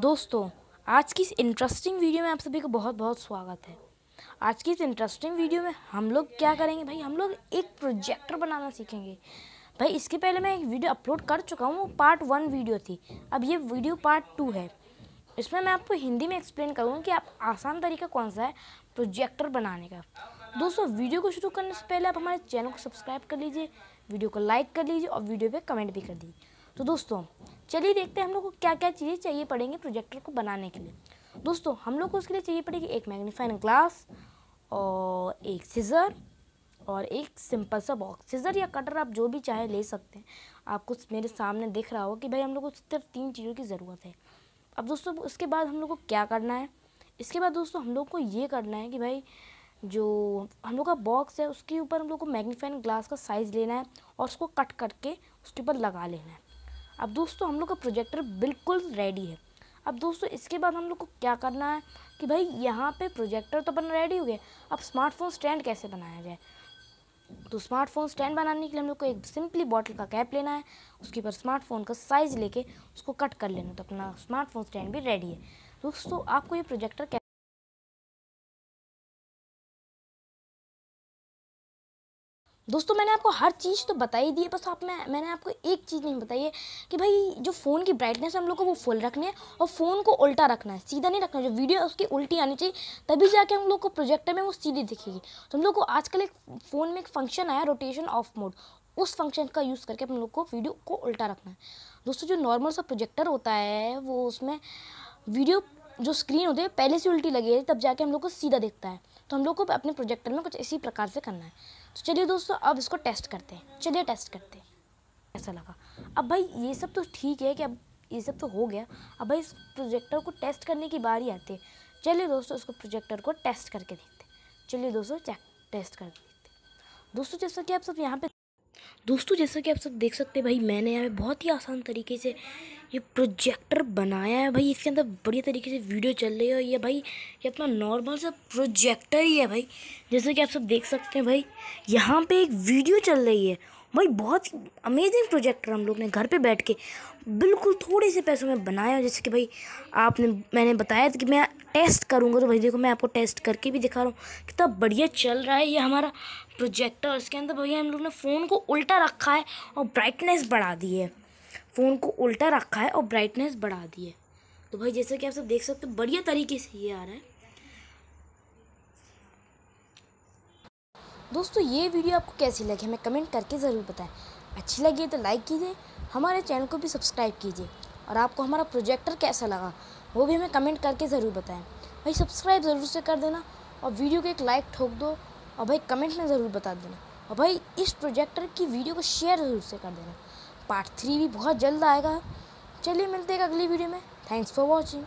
दोस्तों आज की इस इंटरेस्टिंग वीडियो में आप सभी का बहुत बहुत स्वागत है आज की इस इंटरेस्टिंग वीडियो में हम लोग क्या करेंगे भाई हम लोग एक प्रोजेक्टर बनाना सीखेंगे भाई इसके पहले मैं एक वीडियो अपलोड कर चुका हूँ वो पार्ट वन वीडियो थी अब ये वीडियो पार्ट टू है इसमें मैं आपको हिंदी में एक्सप्लेन करूँगा कि आप आसान तरीका कौन सा है प्रोजेक्टर बनाने का दोस्तों वीडियो को शुरू करने से पहले आप हमारे चैनल को सब्सक्राइब कर लीजिए वीडियो को लाइक कर लीजिए और वीडियो पर कमेंट भी कर दीजिए तो दोस्तों चलिए देखते हैं हम लोग को क्या क्या चीज़ें चाहिए पड़ेंगी प्रोजेक्टर को बनाने के लिए दोस्तों हम लोग को उसके लिए चाहिए पड़ेगी एक मैग्नीफाइंग ग्लास और एक सीज़र और एक सिंपल सा बॉक्स सीज़र या कटर आप जो भी चाहे ले सकते हैं आपको मेरे सामने दिख रहा हो कि भाई हम लोग को सिर्फ तीन चीज़ों की ज़रूरत है अब दोस्तों उसके बाद हम लोग को क्या करना है इसके बाद दोस्तों हम लोग को ये करना है कि भाई जो हम लोग का बॉक्स है उसके ऊपर हम लोग को मैग्नीफाइंग ग्लास का साइज़ लेना है और उसको कट करके उसके ऊपर लगा लेना है अब दोस्तों हम लोग का प्रोजेक्टर बिल्कुल रेडी है अब दोस्तों इसके बाद हम लोग को क्या करना है कि भाई यहाँ पे प्रोजेक्टर तो बन रेडी हो गया अब स्मार्टफोन स्टैंड कैसे बनाया जाए तो स्मार्टफोन स्टैंड बनाने के लिए हम लोग को एक सिंपली बॉटल का कैप लेना है उसके ऊपर स्मार्टफोन का साइज़ लेके उसको कट कर लेना तो अपना स्मार्टफोन स्टैंड भी रेडी है दोस्तों आपको ये प्रोजेक्टर दोस्तों मैंने आपको हर चीज़ तो बता ही दी है बस आप मैं मैंने आपको एक चीज़ नहीं बताई है कि भाई जो फ़ोन की ब्राइटनेस है हम लोग को वो फुल रखनी है और फ़ोन को उल्टा रखना है सीधा नहीं रखना जो वीडियो है उसकी उल्टी आनी चाहिए तभी जाके हम लोग को प्रोजेक्टर में वो सीधी दिखेगी तो हम लोग को आजकल एक फ़ोन में एक फंक्शन आया रोटेशन ऑफ मोड उस फंक्शन का यूज़ करके हम लोग को वीडियो को उल्टा रखना है दोस्तों जो नॉर्मल सा प्रोजेक्टर होता है वो उसमें वीडियो जो स्क्रीन होती है पहले से उल्टी लगी है तब जाके हम लोग को सीधा दिखता है तो हम लोग को अपने प्रोजेक्टर में कुछ इसी प्रकार से करना है तो चलिए दोस्तों अब इसको टेस्ट करते हैं चलिए टेस्ट करते हैं ऐसा लगा अब भाई ये सब तो ठीक है कि अब ये सब तो हो गया अब भाई इस प्रोजेक्टर को टेस्ट करने की बारी आती है चलिए दोस्तों इसको प्रोजेक्टर को टेस्ट करके देखते हैं चलिए दोस्तों चेक टेस्ट करके देखते हैं दोस्तों जैसा कि आप सब यहाँ पे दोस्तों जैसा कि आप सब देख सकते हैं भाई मैंने यहाँ पे बहुत ही आसान तरीके से ये प्रोजेक्टर बनाया है भाई इसके अंदर बढ़िया तरीके से वीडियो चल रही है और ये भाई ये अपना नॉर्मल सा प्रोजेक्टर ही है भाई जैसा कि आप सब देख सकते हैं भाई यहाँ पे एक वीडियो चल रही है भाई बहुत अमेजिंग प्रोजेक्टर हम लोग ने घर पे बैठ के बिल्कुल थोड़े से पैसों में बनाया जैसे कि भाई आपने मैंने बताया था कि मैं टेस्ट करूँगा तो भाई देखो मैं आपको टेस्ट करके भी दिखा रहा हूँ कितना बढ़िया चल रहा है ये हमारा प्रोजेक्टर इसके अंदर भैया हम लोग ने फ़ोन को उल्टा रखा है और ब्राइटनेस बढ़ा दी है फ़ोन को उल्टा रखा है और ब्राइटनेस बढ़ा दी है तो भाई जैसे कि आप सब देख सकते हो बढ़िया तरीके से ये आ रहा है दोस्तों ये वीडियो आपको कैसी लगी हमें कमेंट करके ज़रूर बताएं अच्छी लगी है तो लाइक कीजिए हमारे चैनल को भी सब्सक्राइब कीजिए और आपको हमारा प्रोजेक्टर कैसा लगा वो भी हमें कमेंट करके ज़रूर बताएं भाई सब्सक्राइब ज़रूर से कर देना और वीडियो को एक लाइक ठोक दो और भाई कमेंट में ज़रूर बता देना और भाई इस प्रोजेक्टर की वीडियो को शेयर ज़रूर से कर देना पार्ट थ्री भी बहुत जल्द आएगा चलिए मिलते हैं अगली वीडियो में थैंक्स फॉर वॉचिंग